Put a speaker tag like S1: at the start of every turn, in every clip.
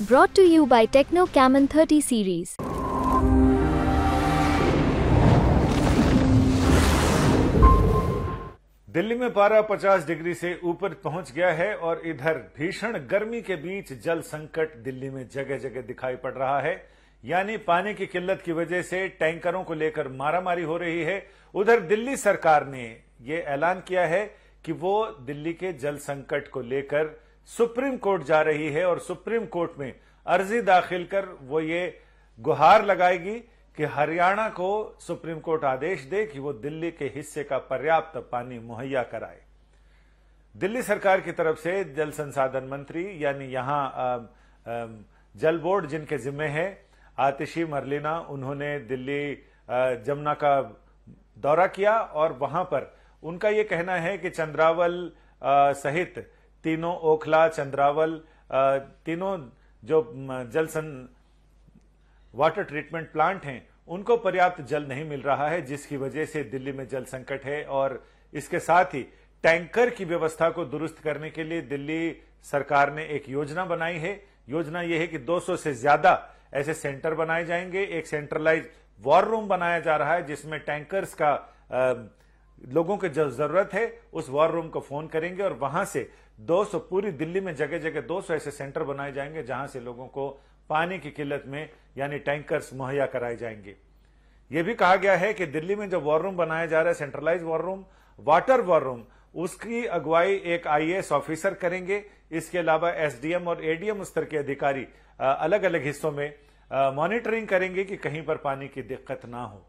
S1: brought to you by Techno Camon 30 series. Delhi में पारा 50 degree से ऊपर पहुंच गया है और इधर भीषण गर्मी के बीच जल संकट दिल्ली में जगह जगह दिखाई पड़ रहा है यानी पानी की किल्लत की वजह से टैंकरों को लेकर मारामारी हो रही है उधर दिल्ली सरकार ने ये ऐलान किया है कि वो दिल्ली के जल संकट को लेकर सुप्रीम कोर्ट जा रही है और सुप्रीम कोर्ट में अर्जी दाखिल कर वो ये गुहार लगाएगी कि हरियाणा को सुप्रीम कोर्ट आदेश दे कि वो दिल्ली के हिस्से का पर्याप्त पानी मुहैया कराए दिल्ली सरकार की तरफ से जल संसाधन मंत्री यानी यहां जल बोर्ड जिनके जिम्मे है आतिशी मरलिना उन्होंने दिल्ली जमुना का दौरा किया और वहां पर उनका यह कहना है कि चंद्रावल सहित तीनों ओखला चंद्रावल तीनों जो जल सन वाटर ट्रीटमेंट प्लांट हैं उनको पर्याप्त जल नहीं मिल रहा है जिसकी वजह से दिल्ली में जल संकट है और इसके साथ ही टैंकर की व्यवस्था को दुरुस्त करने के लिए दिल्ली सरकार ने एक योजना बनाई है योजना यह है कि 200 से ज्यादा ऐसे सेंटर बनाए जाएंगे एक सेंट्रलाइज वॉर रूम बनाया जा रहा है जिसमें टैंकर्स का आ, लोगों को जो जरूरत है उस वॉर रूम को फोन करेंगे और वहां से 200 पूरी दिल्ली में जगह जगह 200 ऐसे सेंटर बनाए जाएंगे जहां से लोगों को पानी की किल्लत में यानी टैंकर्स मुहैया कराए जाएंगे यह भी कहा गया है कि दिल्ली में जो वॉर रूम बनाया जा रहा है centralise war room water war room उसकी अगुवाई एक आईएएस ऑफिसर करेंगे इसके अलावा एसडीएम और एडीएम स्तर के अधिकारी अलग अलग हिस्सों में मॉनिटरिंग करेंगे कि कहीं पर पानी की दिक्कत ना हो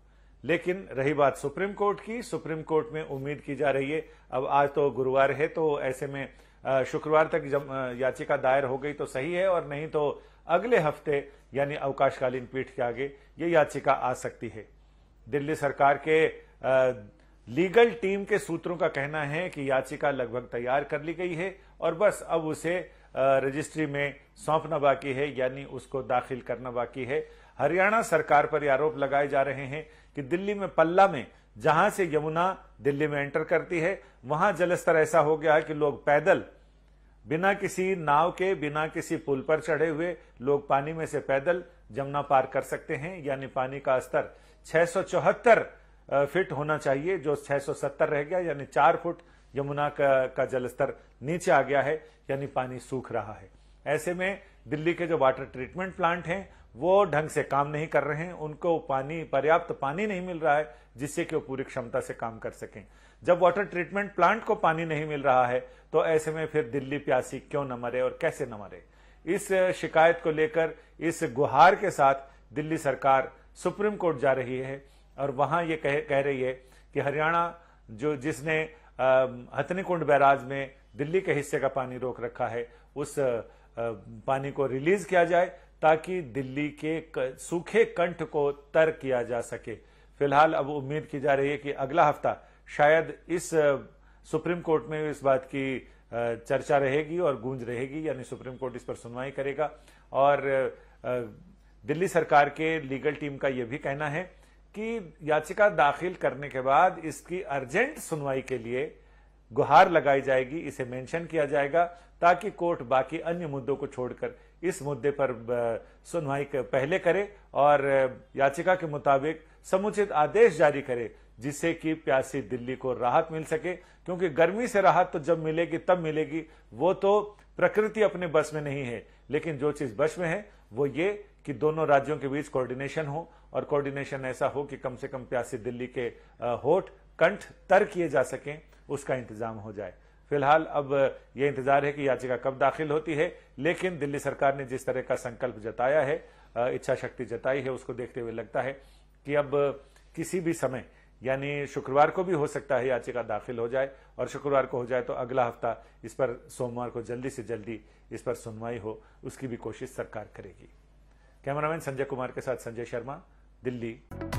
S1: लेकिन रही बात सुप्रीम कोर्ट की सुप्रीम कोर्ट में उम्मीद की जा रही है अब आज तो गुरुवार है तो ऐसे में शुक्रवार तक जब याचिका दायर हो गई तो सही है और नहीं तो अगले हफ्ते यानी अवकाशकालीन पीठ के आगे ये याचिका आ सकती है दिल्ली सरकार के लीगल टीम के सूत्रों का कहना है कि याचिका लगभग तैयार कर ली गई है और बस अब उसे रजिस्ट्री में सौंपना बाकी है यानी उसको दाखिल करना बाकी है हरियाणा सरकार पर यह आरोप लगाए जा रहे हैं कि दिल्ली में पल्ला में जहां से यमुना दिल्ली में एंटर करती है वहां जलस्तर ऐसा हो गया है कि लोग पैदल बिना किसी नाव के बिना किसी पुल पर चढ़े हुए लोग पानी में से पैदल जमुना पार कर सकते हैं यानी पानी का स्तर छह फीट होना चाहिए जो 670 रह गया यानी चार फुट यमुना का, का जलस्तर नीचे आ गया है यानी पानी सूख रहा है ऐसे में दिल्ली के जो वाटर ट्रीटमेंट प्लांट हैं वो ढंग से काम नहीं कर रहे हैं उनको पानी पर्याप्त पानी नहीं मिल रहा है जिससे कि वो पूरी क्षमता से काम कर सकें जब वाटर ट्रीटमेंट प्लांट को पानी नहीं मिल रहा है तो ऐसे में फिर दिल्ली प्यासी क्यों न मरे और कैसे न मरे इस शिकायत को लेकर इस गुहार के साथ दिल्ली सरकार सुप्रीम कोर्ट जा रही है और वहां ये कह, कह रही है कि हरियाणा जो जिसने हथनी कुंड बैराज में दिल्ली के हिस्से का पानी रोक रखा है उस पानी को रिलीज किया जाए ताकि दिल्ली के सूखे कंठ को तर किया जा सके फिलहाल अब उम्मीद की जा रही है कि अगला हफ्ता शायद इस सुप्रीम कोर्ट में इस बात की चर्चा रहेगी और गूंज रहेगी यानी सुप्रीम कोर्ट इस पर सुनवाई करेगा और दिल्ली सरकार के लीगल टीम का यह भी कहना है कि याचिका दाखिल करने के बाद इसकी अर्जेंट सुनवाई के लिए गुहार लगाई जाएगी इसे मेंशन किया जाएगा ताकि कोर्ट बाकी अन्य मुद्दों को छोड़कर इस मुद्दे पर सुनवाई पहले करे और याचिका के मुताबिक समुचित आदेश जारी करे जिससे कि प्यासी दिल्ली को राहत मिल सके क्योंकि गर्मी से राहत तो जब मिलेगी तब मिलेगी वो तो प्रकृति अपने बस में नहीं है लेकिन जो चीज बस में है वो ये कि दोनों राज्यों के बीच कोऑर्डिनेशन हो और कोऑर्डिनेशन ऐसा हो कि कम से कम प्यासी दिल्ली के होठ कंठ तर किए जा सकें उसका इंतजाम हो जाए फिलहाल अब यह इंतजार है कि याचिका कब दाखिल होती है लेकिन दिल्ली सरकार ने जिस तरह का संकल्प जताया है इच्छा शक्ति जताई है उसको देखते हुए लगता है कि अब किसी भी समय यानी शुक्रवार को भी हो सकता है याचिका दाखिल हो जाए और शुक्रवार को हो जाए तो अगला हफ्ता इस पर सोमवार को जल्दी से जल्दी इस पर सुनवाई हो उसकी भी कोशिश सरकार करेगी कैमरामैन संजय कुमार के साथ संजय शर्मा दिल्ली